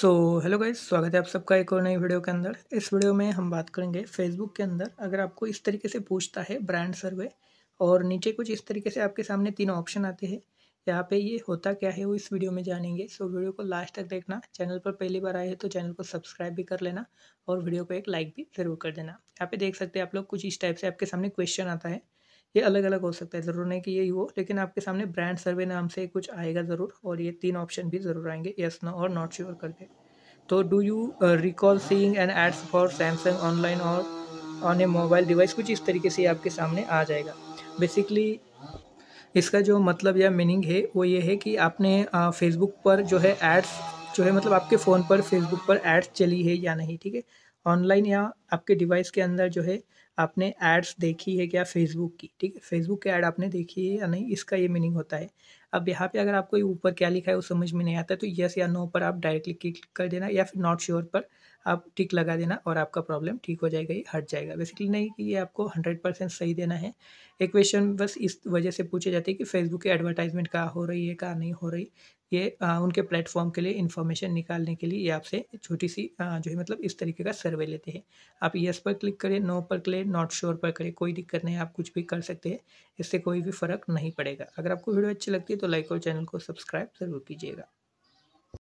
so hello guys स्वागत है आप सबका एक और नई वीडियो के अंदर इस वीडियो में हम बात करेंगे फेसबुक के अंदर अगर आपको इस तरीके से पूछता है ब्रांड सर्वे और नीचे कुछ इस तरीके से आपके सामने तीन ऑप्शन आते हैं यहाँ पे ये होता क्या है वो इस वीडियो में जानेंगे सो so, वीडियो को लास्ट तक देखना चैनल पर पहली बार आए हैं तो चैनल को सब्सक्राइब भी कर लेना और वीडियो को एक लाइक भी ज़रूर कर देना यहाँ पे देख सकते हैं आप लोग कुछ इस टाइप से आपके सामने क्वेश्चन आता है ये अलग अलग हो सकता है ज़रूर नहीं कि यही हो लेकिन आपके सामने ब्रांड सर्वे नाम से कुछ आएगा ज़रूर और ये तीन ऑप्शन भी ज़रूर आएंगे यस नो और नॉट श्योर करके तो do you recall seeing an ads for Samsung online और ऑन ए मोबाइल डिवाइस कुछ इस तरीके से आपके सामने आ जाएगा बेसिकली इसका जो मतलब या मीनिंग है वो ये है कि आपने फेसबुक uh, पर जो है एड्स जो है मतलब आपके फ़ोन पर फेसबुक पर एड्स चली है या नहीं ठीक है ऑनलाइन या आपके डिवाइस के अंदर जो है आपने एड्स देखी है क्या फेसबुक की ठीक है फेसबुक के ऐड आपने देखी है या नहीं इसका ये मीनिंग होता है अब यहाँ पे अगर आपको ऊपर क्या लिखा है वो समझ में नहीं आता तो यस या नो पर आप डायरेक्टली क्लिक कर देना या फिर नॉट श्योर पर आप टिक लगा देना और आपका प्रॉब्लम ठीक हो जाएगा ये हट जाएगा बेसिकली नहीं कि ये आपको हंड्रेड परसेंट सही देना है एक क्वेश्चन बस इस वजह से पूछे जाते हैं कि फेसबुक की एडवर्टाइजमेंट कहाँ हो रही है कहाँ नहीं हो रही ये आ, उनके प्लेटफॉर्म के लिए इन्फॉर्मेशन निकालने के लिए ये आपसे छोटी सी आ, जो है मतलब इस तरीके का सर्वे लेते हैं आप यस पर क्लिक करें नो पर क्लिक नॉट श्योर पर करें कोई दिक्कत नहीं आप कुछ भी कर सकते हैं इससे कोई भी फ़र्क नहीं पड़ेगा अगर आपको वीडियो अच्छी लगती है तो लाइक और चैनल को सब्सक्राइब ज़रूर कीजिएगा